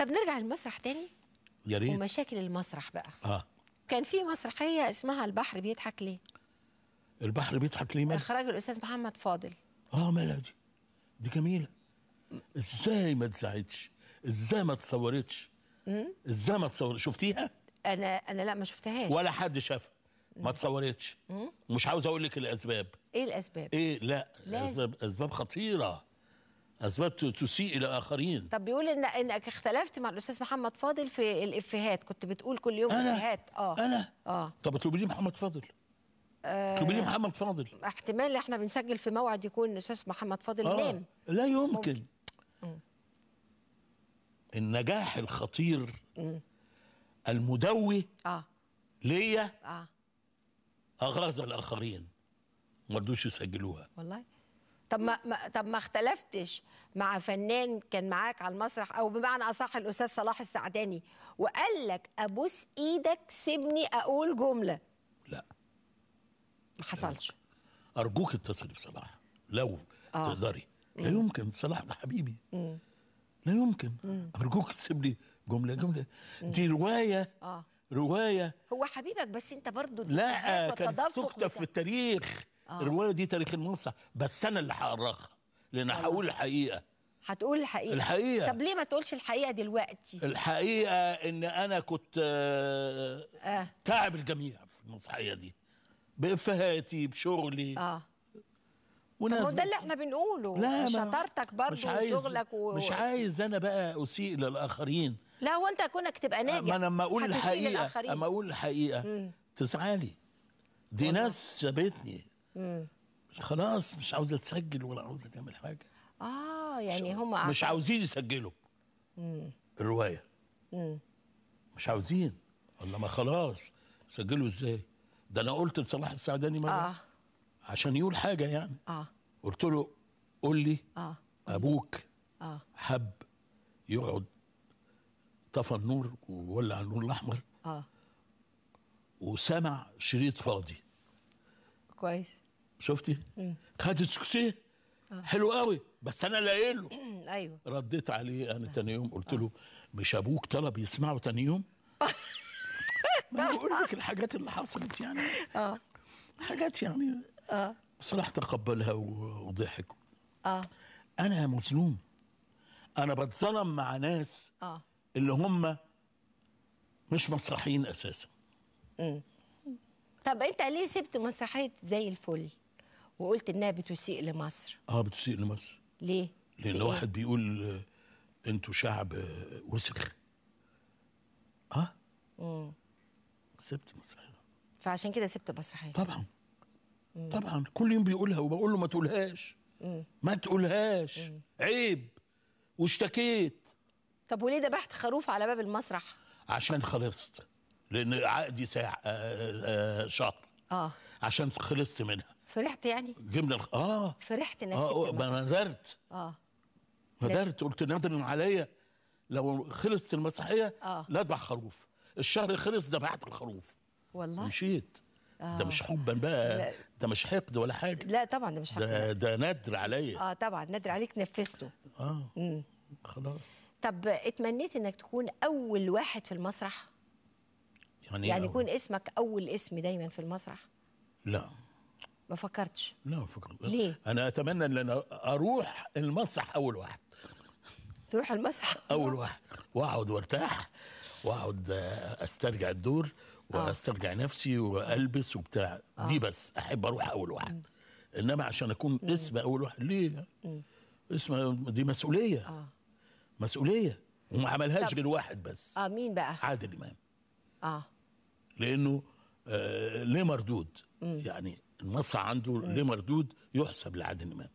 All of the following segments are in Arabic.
طب نرجع للمسرح تاني يا ريت ومشاكل المسرح بقى اه كان في مسرحيه اسمها البحر بيضحك ليه البحر بيضحك ليه مال اخراج الاستاذ محمد فاضل اه مالها دي دي جميله ازاي ما اتذاعتش ازاي ما اتصورتش ازاي ما اتصورتش؟ شفتيها انا انا لا ما شفتهاش ولا حد شافها ما اتصورتش مش عاوز اقول لك الاسباب ايه الاسباب ايه لا لازم. اسباب اسباب خطيره اثبتت تسيء الى اخرين طب بيقول ان انك اختلفت مع الاستاذ محمد فاضل في الافيهات كنت بتقول كل يوم أنا افيهات اه انا اه طب اطلبي لي محمد فاضل آه. اطلبي لي محمد فاضل احتمال احنا بنسجل في موعد يكون الاستاذ محمد فاضل آه. نام لا يمكن ممكن. النجاح الخطير مم. المدوي اه ليا اه اغاظ الاخرين ما رضوش يسجلوها والله طب ما طب ما اختلفتش مع فنان كان معاك على المسرح او بمعنى اصح الاستاذ صلاح السعداني وقال لك ابوس ايدك سيبني اقول جمله لا ما حصلش ارجوك اتصلي بصلاح لو آه. تقدري لا يمكن صلاح ده حبيبي لا يمكن ارجوك تسيب لي جمله جمله دي روايه آه. روايه هو حبيبك بس انت برضه لا كان تكتب في التاريخ آه. الروايه دي تاريخ المسرح بس انا اللي هقراها لان هقول الحقيقه هتقول الحقيقه الحقيقه طب ليه ما تقولش الحقيقه دلوقتي الحقيقه ان انا كنت آه. آه. تعب الجميع في المسرحيه دي بافهاتي بشغلي اه وناس هو ده اللي احنا بنقوله لا شطارتك برضه وشغلك و... مش عايز انا بقى اسيء للاخرين لا هو انت كونك تبقى ناجح ما انا لما اقول الحقيقه لما اقول الحقيقه تزعلي دي ناس سابتني مم. خلاص مش عاوزه تسجل ولا عاوزه تعمل حاجه اه يعني هم مش عاوزين يسجلوا مم. الروايه مم. مش عاوزين ولا ما خلاص سجلوا ازاي ده انا قلت لصلاح السعداني مره آه. عشان يقول حاجه يعني آه. قلت له قول لي آه. ابوك آه. حب يقعد طفى النور وولع النور الاحمر آه. وسمع شريط فاضي كويس شفتي خدت سكسيه آه. حلو قوي بس انا لاقي له ايوه رديت عليه انا آه. تاني يوم قلت له آه. مش ابوك طلب يسمعه تاني يوم ما بقول لك الحاجات اللي حصلت يعني اه حاجات يعني اه بصراحه تقبلها وضحك اه انا مظلوم انا بتظلم مع ناس اه اللي هم مش مسرحيين اساسا امم طب انت ليه سبت مسرحيه زي الفل وقلت انها بتسيء لمصر اه بتسيء لمصر ليه لان إيه؟ واحد بيقول آه، انتوا شعب آه، وسخ اه امم سبت مسرحيه فعشان كده سبت مسرحيه طبعا مم. طبعا كل يوم بيقولها وبقول له ما تقولهاش مم. ما تقولهاش مم. عيب واشتكيت طب وليه ذبحت خروف على باب المسرح عشان خلصت لان عقدي ساعه آه،, آه آه شهر اه عشان خلصت منها فرحت يعني جبنا اه فرحت انك اه ما نذرت اه نذرت قلت ندم عليا لو خلصت المسرحيه آه. لا خروف الشهر خلص ذبحت الخروف والله مشيت آه. ده مش آه. حبا بقى لا. ده مش حقد ولا حاجه لا طبعا ده مش حقد ده, ده ندر عليا اه طبعا ندر عليك نفذته اه مم. خلاص طب اتمنيت انك تكون اول واحد في المسرح يعني يعني إيه؟ يكون اسمك اول اسم دايما في المسرح لا ما فكرتش لا ما فكرت ليه انا اتمنى ان انا اروح المسرح اول واحد تروح المسرح اول واحد واقعد وارتاح واقعد آه، استرجع الدور آه. واسترجع آه. نفسي والبس وبتاع آه. دي بس احب اروح اول واحد م. انما عشان اكون م. اسم اول واحد ليه م. اسم دي مسؤوليه آه. مسؤوليه وما عملهاش غير واحد بس اه مين بقى عادل امام اه لانه آه، ليه مردود يعني النص عنده ليه مردود يحسب لعادل امام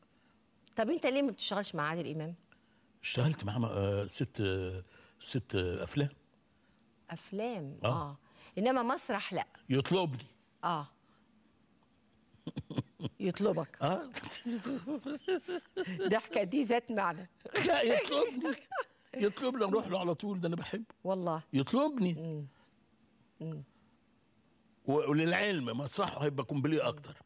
طب انت ليه ما بتشتغلش مع عادل امام اشتغلت معاه ست ست افلام افلام اه, آه. انما مسرح لا يطلبني اه يطلبك اه ضحكه دي ذات معنى لا يطلبني يطلبني اروح له على طول ده انا بحبه والله يطلبني مم. وللعلم مصلحه هيبقى كومبليه اكتر